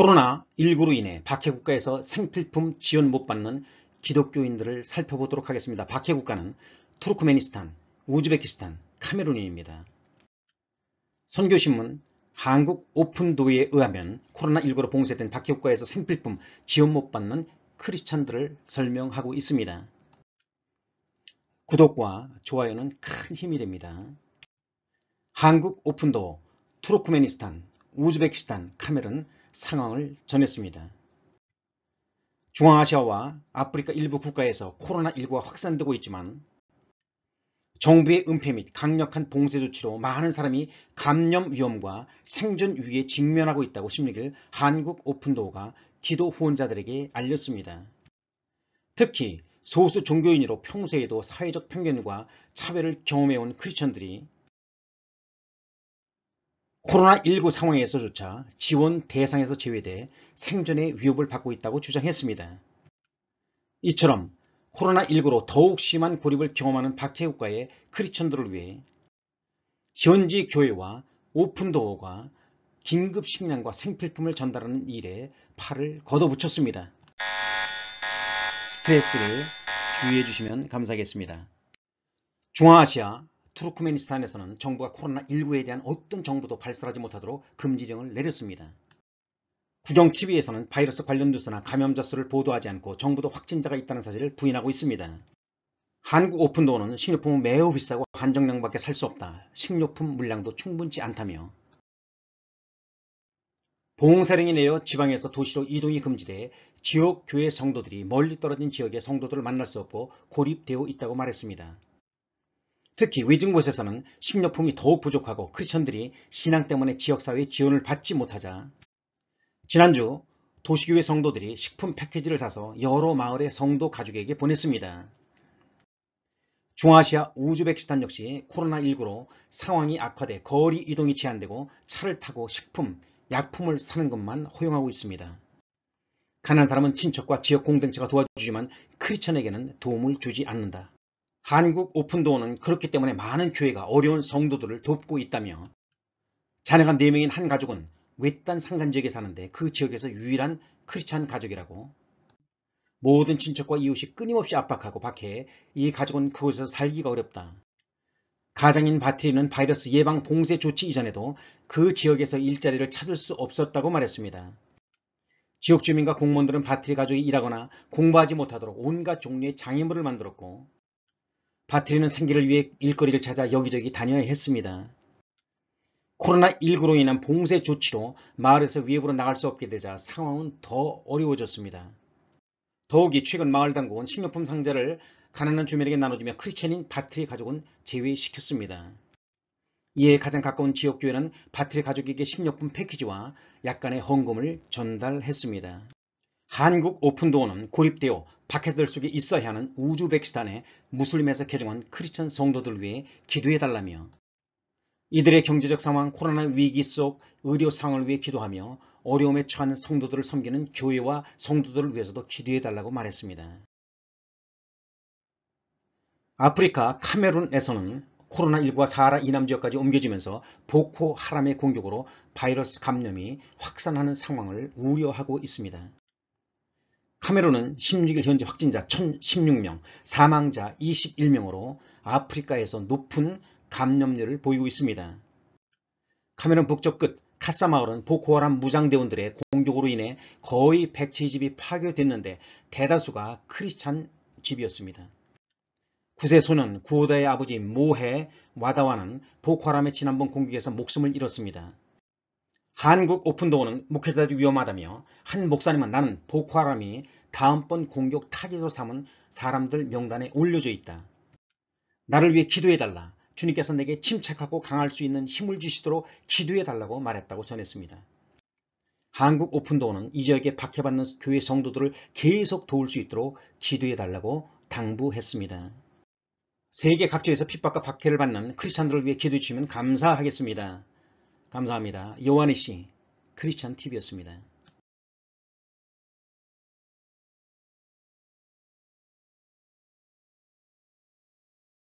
코로나19로 인해 박해국가에서 생필품 지원 못 받는 기독교인들을 살펴보도록 하겠습니다. 박해국가는 투르크메니스탄, 우즈베키스탄, 카메룬입니다. 선교신문 한국 오픈도에 의하면 코로나19로 봉쇄된 박해국가에서 생필품 지원 못 받는 크리스찬들을 설명하고 있습니다. 구독과 좋아요는 큰 힘이 됩니다. 한국 오픈도, 투르크메니스탄, 우즈베키스탄, 카메룬, 상황을 전했습니다. 중앙아시아와 아프리카 일부 국가에서 코로나19가 확산되고 있지만 정부의 은폐 및 강력한 봉쇄 조치로 많은 사람이 감염 위험과 생존 위기에 직면하고 있다고 16일 한국 오픈도우가 기도 후원자들에게 알렸습니다. 특히 소수 종교인으로 평소에도 사회적 편견과 차별을 경험해온 크리스천들이 코로나19 상황에서조차 지원 대상에서 제외돼 생존의 위협을 받고 있다고 주장했습니다. 이처럼 코로나19로 더욱 심한 고립을 경험하는 박해국가의 크리천들을 위해 현지 교회와 오픈도어가 긴급 식량과 생필품을 전달하는 일에 팔을 걷어붙였습니다. 스트레스를 주의해 주시면 감사하겠습니다. 중앙아시아 투르크메니스탄에서는 정부가 코로나19에 대한 어떤 정보도 발설하지 못하도록 금지령을 내렸습니다. 구정TV에서는 바이러스 관련 뉴스나 감염자 수를 보도하지 않고 정부도 확진자가 있다는 사실을 부인하고 있습니다. 한국 오픈도는 식료품은 매우 비싸고 한정량밖에 살 수 없다. 식료품 물량도 충분치 않다며 봉사령이 내려 지방에서 도시로 이동이 금지돼 지역 교회 성도들이 멀리 떨어진 지역의 성도들을 만날 수 없고 고립되어 있다고 말했습니다. 특히 위증 곳에서는 식료품이 더욱 부족하고 크리스천들이 신앙 때문에 지역사회의 지원을 받지 못하자 지난주 도시교회 성도들이 식품 패키지를 사서 여러 마을의 성도 가족에게 보냈습니다. 중아시아 우즈베키스탄 역시 코로나19로 상황이 악화돼 거리 이동이 제한되고 차를 타고 식품, 약품을 사는 것만 허용하고 있습니다. 가난 한 사람은 친척과 지역 공동체가 도와주지만 크리천에게는 스 도움을 주지 않는다. 한국 오픈도어는 그렇기 때문에 많은 교회가 어려운 성도들을 돕고 있다며 자녀가 4명인 한 가족은 외딴 산간 지역에 사는데 그 지역에서 유일한 크리스찬 가족이라고 모든 친척과 이웃이 끊임없이 압박하고 박해해 이 가족은 그곳에서 살기가 어렵다. 가장인 바트리는 바이러스 예방 봉쇄 조치 이전에도 그 지역에서 일자리를 찾을 수 없었다고 말했습니다. 지역 주민과 공무원들은 바트리 가족이 일하거나 공부하지 못하도록 온갖 종류의 장애물을 만들었고 바트리는 생계를 위해 일거리를 찾아 여기저기 다녀야 했습니다. 코로나19로 인한 봉쇄 조치로 마을에서 위협으로 나갈 수 없게 되자 상황은 더 어려워졌습니다. 더욱이 최근 마을 당국은 식료품 상자를 가난한 주민에게 나눠주며 크리첸인 바트리 가족은 제외시켰습니다. 이에 가장 가까운 지역교회는 바트리 가족에게 식료품 패키지와 약간의 헌금을 전달했습니다. 한국 오픈도어는 고립되어 박해들 속에 있어야 하는 우즈베키스탄의 무슬림에서 개종한 크리스천 성도들 위해 기도해달라며 이들의 경제적 상황 코로나 위기 속 의료 상황을 위해 기도하며 어려움에 처한 성도들을 섬기는 교회와 성도들을 위해서도 기도해달라고 말했습니다. 아프리카 카메룬에서는 코로나19가 사하라 이남 지역까지 옮겨지면서 보코 하람의 공격으로 바이러스 감염이 확산하는 상황을 우려하고 있습니다. 카메룬은 16일 현재 확진자 1016명, 사망자 21명으로 아프리카에서 높은 감염률을 보이고 있습니다. 카메룬 북쪽 끝 카사 마을은 보코하람 무장대원들의 공격으로 인해 거의 100채 집이 파괴됐는데 대다수가 크리스찬 집이었습니다. 구세소는 구호다의 아버지 모해 와다와는 보코하람의 지난번 공격에서 목숨을 잃었습니다. 한국 오픈도어는 목회자들이 위험하다며 한 목사님은 나는 보코하람이 다음번 공격 타깃으로 삼은 사람들 명단에 올려져 있다. 나를 위해 기도해달라. 주님께서 내게 침착하고 강할 수 있는 힘을 주시도록 기도해달라고 말했다고 전했습니다. 한국 오픈도어는 이 지역에 박해받는 교회 성도들을 계속 도울 수 있도록 기도해달라고 당부했습니다. 세계 각지에서 핍박과 박해를 받는 크리스찬들을 위해 기도해 주시면 감사하겠습니다. 감사합니다. 요한이 씨, 크리스찬 TV였습니다.